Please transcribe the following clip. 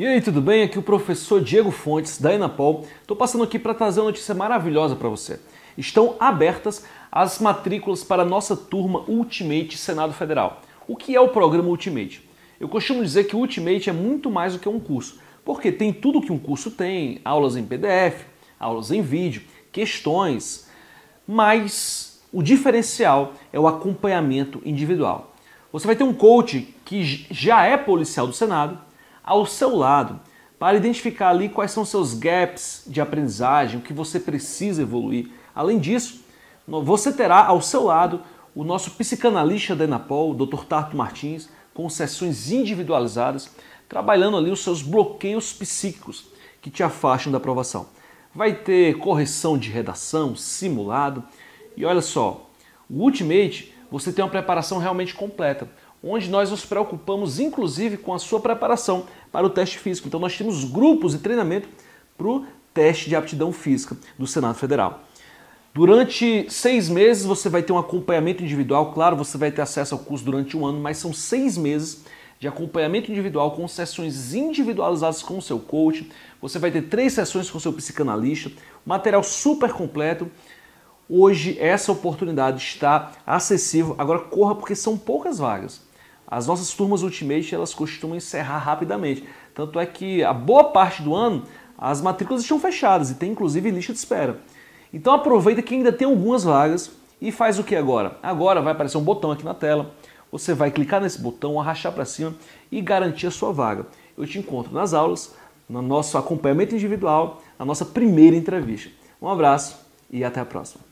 E aí, tudo bem? Aqui é o professor Diego Fontes, da Enapol. Estou passando aqui para trazer uma notícia maravilhosa para você. Estão abertas as matrículas para a nossa turma Ultimate Senado Federal. O que é o programa Ultimate? Eu costumo dizer que o Ultimate é muito mais do que um curso, porque tem tudo que um curso tem: aulas em PDF, aulas em vídeo, questões. Mas o diferencial é o acompanhamento individual. Você vai ter um coach que já é policial do Senado ao seu lado para identificar ali quais são seus gaps de aprendizagem, o que você precisa evoluir. Além disso, você terá ao seu lado o nosso psicanalista da Enapol, o Dr. Tarto Martins, com sessões individualizadas, trabalhando ali os seus bloqueios psíquicos que te afastam da aprovação. Vai ter correção de redação, simulado, e olha só, o Ultimate você tem uma preparação realmente completa onde nós nos preocupamos inclusive com a sua preparação para o teste físico. Então nós temos grupos de treinamento para o teste de aptidão física do Senado Federal. Durante seis meses você vai ter um acompanhamento individual, claro, você vai ter acesso ao curso durante um ano, mas são seis meses de acompanhamento individual com sessões individualizadas com o seu coach. Você vai ter três sessões com o seu psicanalista, material super completo. Hoje essa oportunidade está acessível. Agora corra porque são poucas vagas. As nossas turmas Ultimate elas costumam encerrar rapidamente. Tanto é que a boa parte do ano as matrículas estão fechadas e tem inclusive lista de espera. Então aproveita que ainda tem algumas vagas e faz o que agora? Agora vai aparecer um botão aqui na tela. Você vai clicar nesse botão, arrastar para cima e garantir a sua vaga. Eu te encontro nas aulas, no nosso acompanhamento individual, na nossa primeira entrevista. Um abraço e até a próxima.